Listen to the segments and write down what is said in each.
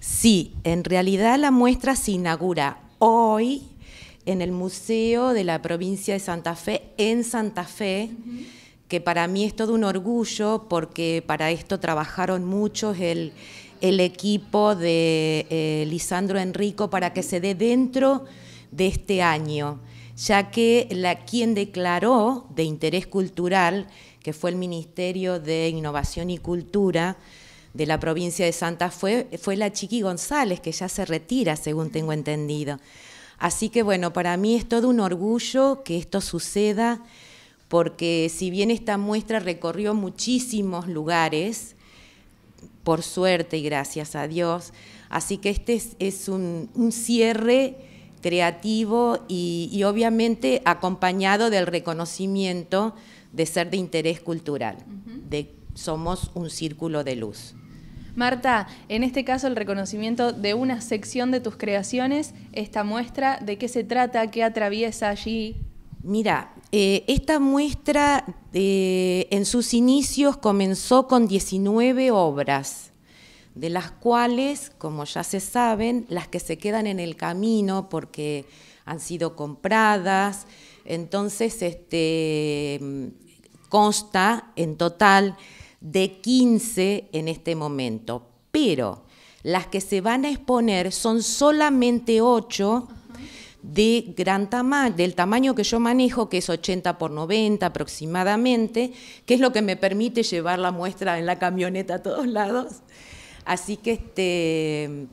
Sí, en realidad la muestra se inaugura hoy en el Museo de la Provincia de Santa Fe, en Santa Fe, que para mí es todo un orgullo porque para esto trabajaron muchos el, equipo de eh, Lisandro Enrico para que se dé dentro de este año, ya que la, quien declaró de interés cultural, que fue el Ministerio de Innovación y Cultura, de la provincia de Santa Fe fue la Chiqui González, que ya se retira, según tengo entendido. Así que bueno, para mí es todo un orgullo que esto suceda, porque si bien esta muestra recorrió muchísimos lugares, por suerte y gracias a Dios, así que este es, un, cierre creativo y, obviamente acompañado del reconocimiento de ser de interés cultural, de somos un círculo de luz. Marta, en este caso el reconocimiento de una sección de tus creaciones, esta muestra, ¿de qué se trata? ¿Qué atraviesa allí? Mira, eh, esta muestra eh, en sus inicios comenzó con 19 obras, de las cuales, como ya se saben, las que se quedan en el camino porque han sido compradas, entonces este, consta en total de 15 en este momento, pero las que se van a exponer son solamente 8 de gran tamaño, del tamaño que yo manejo, que es 80 por 90 aproximadamente, que es lo que me permite llevar la muestra en la camioneta a todos lados. Así que este,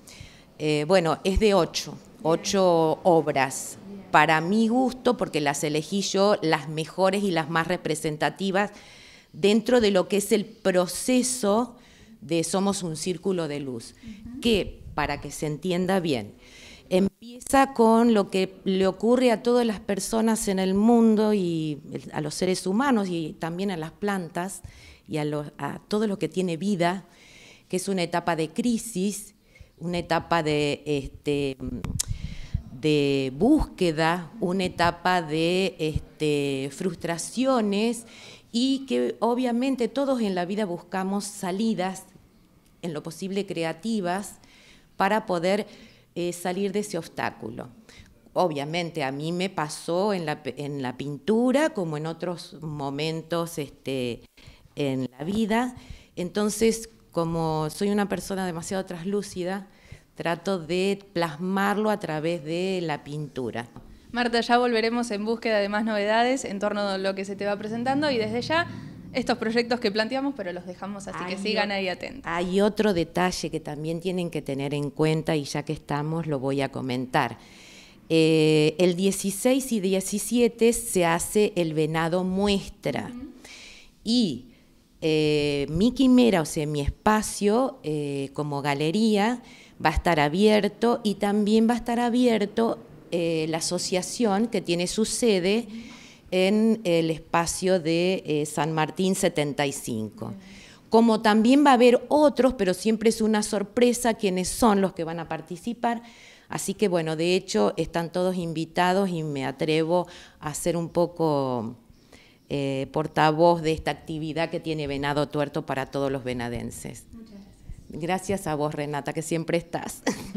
eh, bueno, es de 8, 8 obras. Para mi gusto, porque las elegí yo las mejores y las más representativas dentro de lo que es el proceso de Somos un Círculo de Luz, que, para que se entienda bien, empieza con lo que le ocurre a todas las personas en el mundo y a los seres humanos y también a las plantas y a, todo lo que tiene vida, que es una etapa de crisis, una etapa de, este, búsqueda, una etapa de este, frustraciones y que obviamente todos en la vida buscamos salidas, en lo posible creativas, para poder eh, salir de ese obstáculo. Obviamente a mí me pasó en la, pintura como en otros momentos este, en la vida. Entonces, como soy una persona demasiado traslúcida, trato de plasmarlo a través de la pintura. Marta, ya volveremos en búsqueda de más novedades en torno a lo que se te va presentando y desde ya estos proyectos que planteamos, pero los dejamos así que sigan ahí atentos. Hay otro detalle que también tienen que tener en cuenta y ya que estamos lo voy a comentar. Eh, el 16 y 17 se hace el venado muestra y eh, mi quimera, o sea, mi espacio eh, como galería va a estar abierto y también va a estar abierto eh, la asociación que tiene su sede en el espacio de eh, San Martín 75. Como también va a haber otros, pero siempre es una sorpresa quiénes son los que van a participar. Así que bueno, de hecho están todos invitados y me atrevo a ser un poco eh, portavoz de esta actividad que tiene Venado Tuerto para todos los venadenses. Gracias a vos, Renata, que siempre estás.